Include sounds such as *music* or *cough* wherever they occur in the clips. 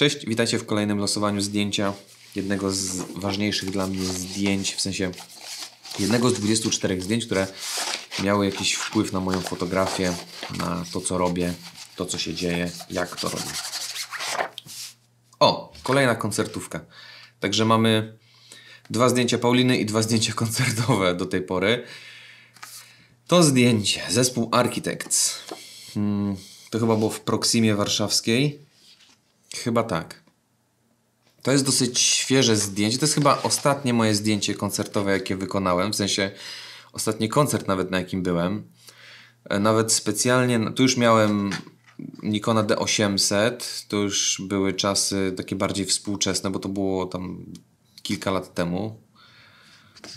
Cześć, witajcie w kolejnym losowaniu zdjęcia jednego z ważniejszych dla mnie zdjęć, w sensie jednego z 24 zdjęć, które miały jakiś wpływ na moją fotografię, na to co robię, to co się dzieje, jak to robię. O, kolejna koncertówka. Także mamy dwa zdjęcia Pauliny i dwa zdjęcia koncertowe do tej pory. To zdjęcie, zespół Architects. Hmm, to chyba było w Proximie Warszawskiej. Chyba tak. To jest dosyć świeże zdjęcie. To jest chyba ostatnie moje zdjęcie koncertowe, jakie wykonałem. W sensie ostatni koncert nawet, na jakim byłem. E, nawet specjalnie, no, tu już miałem Nikona D800, to już były czasy takie bardziej współczesne, bo to było tam kilka lat temu,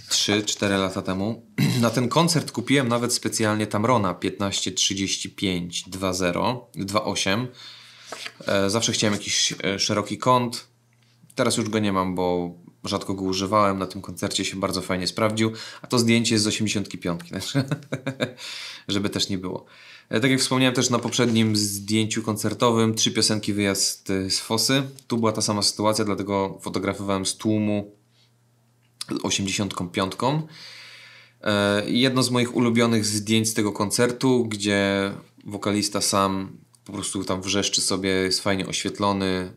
3-4 lata temu. *clears throat* Na ten koncert kupiłem nawet specjalnie Tamrona 1535 20 28 E, zawsze chciałem jakiś e, szeroki kąt. Teraz już go nie mam, bo rzadko go używałem. Na tym koncercie się bardzo fajnie sprawdził. A to zdjęcie jest z 85, *laughs* żeby też nie było. E, tak jak wspomniałem też na poprzednim zdjęciu koncertowym, trzy piosenki wyjazd z Fosy. Tu była ta sama sytuacja, dlatego fotografowałem z tłumu 85. Jedno z moich ulubionych zdjęć z tego koncertu, gdzie wokalista sam po prostu tam wrzeszczy sobie, jest fajnie oświetlony.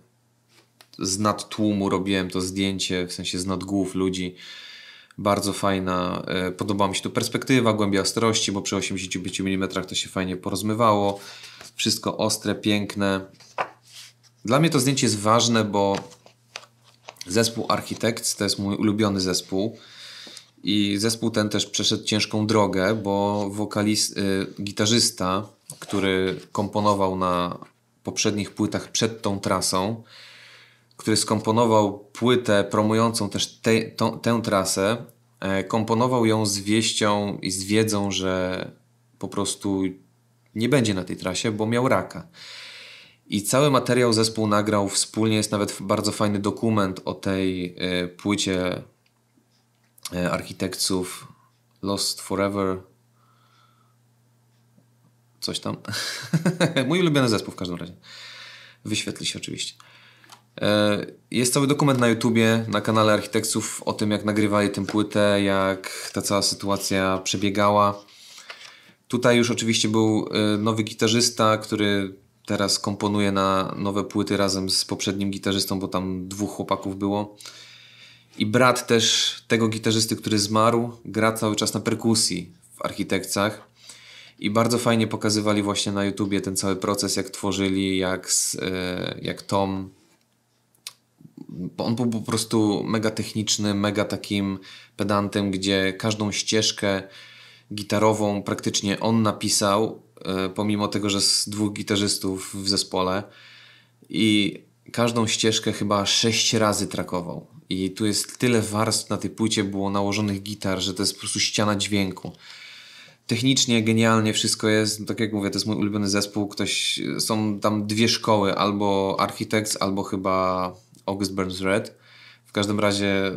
Z nad tłumu robiłem to zdjęcie, w sensie z nad głów ludzi. Bardzo fajna. E, podoba mi się tu perspektywa, głębia ostrości, bo przy 85 mm to się fajnie porozmywało. Wszystko ostre, piękne. Dla mnie to zdjęcie jest ważne, bo zespół Architects to jest mój ulubiony zespół. I zespół ten też przeszedł ciężką drogę, bo wokalist, y, e, gitarzysta który komponował na poprzednich płytach przed tą trasą, który skomponował płytę promującą też te, tę trasę, e, komponował ją z wieścią i z wiedzą, że po prostu nie będzie na tej trasie, bo miał raka. I cały materiał zespół nagrał wspólnie. Jest nawet bardzo fajny dokument o tej e, płycie e, architektów Lost Forever coś tam. *laughs* Mój ulubiony zespół w każdym razie. Wyświetli się oczywiście. E, jest cały dokument na YouTubie, na kanale architektów o tym, jak nagrywali tę płytę, jak ta cała sytuacja przebiegała. Tutaj już oczywiście był e, nowy gitarzysta, który teraz komponuje na nowe płyty razem z poprzednim gitarzystą, bo tam dwóch chłopaków było. I brat też tego gitarzysty, który zmarł, gra cały czas na perkusji w architekcjach i bardzo fajnie pokazywali właśnie na YouTubie ten cały proces, jak tworzyli, jak, e, jak Tom. On był po prostu mega techniczny, mega takim pedantem, gdzie każdą ścieżkę gitarową praktycznie on napisał, e, pomimo tego, że z dwóch gitarzystów w zespole. I każdą ścieżkę chyba sześć razy trakował. I tu jest tyle warstw na tej płycie było nałożonych gitar, że to jest po prostu ściana dźwięku technicznie genialnie wszystko jest. No tak jak mówię, to jest mój ulubiony zespół. Ktoś, są tam dwie szkoły, albo Architects, albo chyba August Burns Red. W każdym razie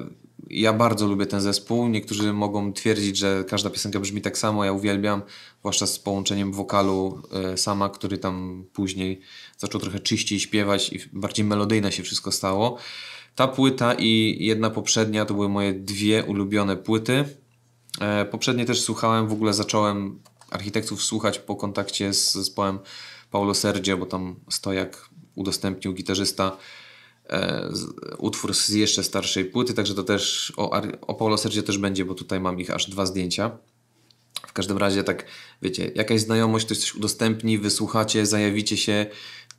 ja bardzo lubię ten zespół. Niektórzy mogą twierdzić, że każda piosenka brzmi tak samo. Ja uwielbiam, zwłaszcza z połączeniem wokalu e, sama, który tam później zaczął trochę czyściej śpiewać i bardziej melodyjna się wszystko stało. Ta płyta i jedna poprzednia to były moje dwie ulubione płyty. E, poprzednie też słuchałem, w ogóle zacząłem architektów słuchać po kontakcie z zespołem Paulo Sergio, bo tam Stojak udostępnił gitarzysta e, utwór z jeszcze starszej płyty, także to też o, o Paulo Sergio też będzie, bo tutaj mam ich aż dwa zdjęcia. W każdym razie tak, wiecie, jakaś znajomość, ktoś coś udostępni, wysłuchacie, zajawicie się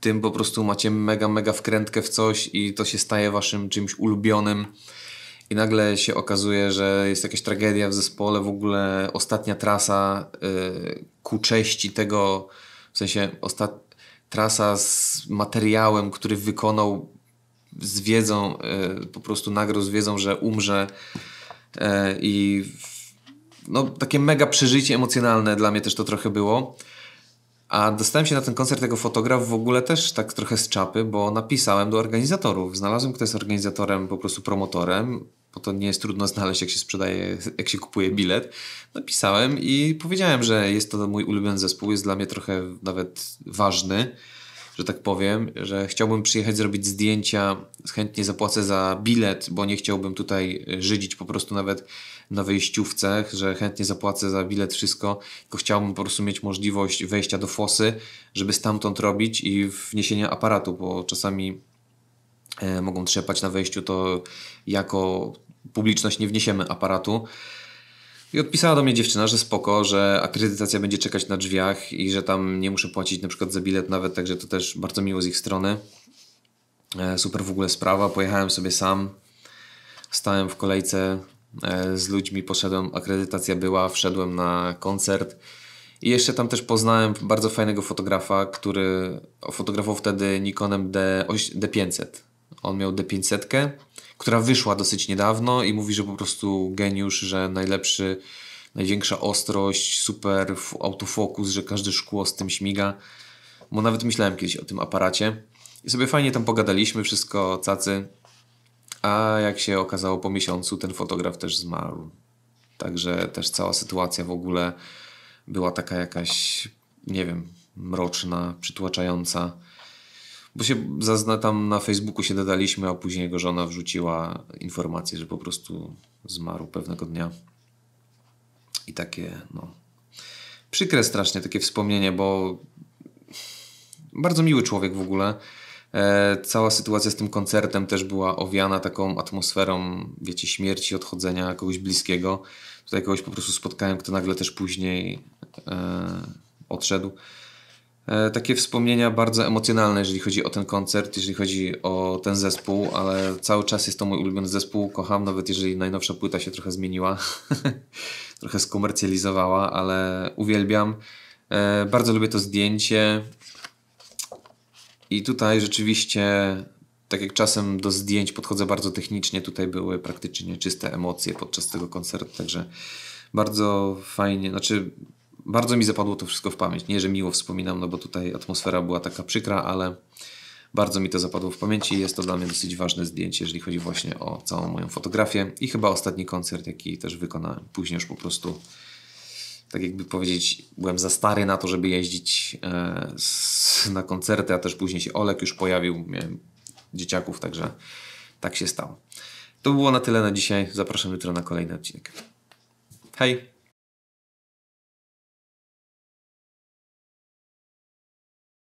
tym, po prostu macie mega, mega wkrętkę w coś i to się staje waszym czymś ulubionym i nagle się okazuje, że jest jakaś tragedia w zespole, w ogóle ostatnia trasa yy, ku części tego, w sensie ostat... trasa z materiałem, który wykonał z wiedzą, y, po prostu nagrał z wiedzą, że umrze y, i no, takie mega przeżycie emocjonalne dla mnie też to trochę było. A dostałem się na ten koncert tego fotograf w ogóle też tak trochę z czapy, bo napisałem do organizatorów. Znalazłem, kto jest organizatorem, po prostu promotorem bo to nie jest trudno znaleźć, jak się sprzedaje, jak się kupuje bilet. Napisałem i powiedziałem, że jest to mój ulubiony zespół, jest dla mnie trochę nawet ważny, że tak powiem, że chciałbym przyjechać zrobić zdjęcia, chętnie zapłacę za bilet, bo nie chciałbym tutaj żydzić po prostu nawet na wyjściówce, że chętnie zapłacę za bilet, wszystko, tylko chciałbym po prostu mieć możliwość wejścia do fosy, żeby stamtąd robić i wniesienia aparatu, bo czasami E, mogą trzepać na wejściu, to jako publiczność nie wniesiemy aparatu. I odpisała do mnie dziewczyna, że spoko, że akredytacja będzie czekać na drzwiach i że tam nie muszę płacić na przykład za bilet nawet, także to też bardzo miło z ich strony. E, super w ogóle sprawa, pojechałem sobie sam, stałem w kolejce e, z ludźmi, poszedłem, akredytacja była, wszedłem na koncert i jeszcze tam też poznałem bardzo fajnego fotografa, który fotografował wtedy Nikonem D, D500 on miał D500, która wyszła dosyć niedawno i mówi, że po prostu geniusz, że najlepszy, największa ostrość, super autofokus, że każde szkło z tym śmiga. Bo nawet myślałem kiedyś o tym aparacie. I sobie fajnie tam pogadaliśmy, wszystko cacy. A jak się okazało po miesiącu, ten fotograf też zmarł. Także też cała sytuacja w ogóle była taka jakaś, nie wiem, mroczna, przytłaczająca. Bo się zazna tam na Facebooku się dodaliśmy, a później jego żona wrzuciła informację, że po prostu zmarł pewnego dnia. I takie, no. Przykre strasznie takie wspomnienie, bo bardzo miły człowiek w ogóle. E, cała sytuacja z tym koncertem też była owiana taką atmosferą, wiecie, śmierci, odchodzenia kogoś bliskiego. Tutaj kogoś po prostu spotkałem, kto nagle też później e, odszedł. E, takie wspomnienia bardzo emocjonalne, jeżeli chodzi o ten koncert, jeżeli chodzi o ten zespół, ale cały czas jest to mój ulubiony zespół, kocham, nawet jeżeli najnowsza płyta się trochę zmieniła, *laughs* trochę skomercjalizowała, ale uwielbiam. E, bardzo lubię to zdjęcie i tutaj rzeczywiście, tak jak czasem do zdjęć podchodzę bardzo technicznie, tutaj były praktycznie czyste emocje podczas tego koncertu, także bardzo fajnie, znaczy bardzo mi zapadło to wszystko w pamięć. Nie, że miło wspominam, no bo tutaj atmosfera była taka przykra, ale bardzo mi to zapadło w pamięci jest to dla mnie dosyć ważne zdjęcie, jeżeli chodzi właśnie o całą moją fotografię i chyba ostatni koncert, jaki też wykonałem. Później już po prostu, tak jakby powiedzieć, byłem za stary na to, żeby jeździć e, na koncerty, a też później się Olek już pojawił, miałem dzieciaków, także tak się stało. To było na tyle na dzisiaj. Zapraszam jutro na kolejny odcinek. Hej!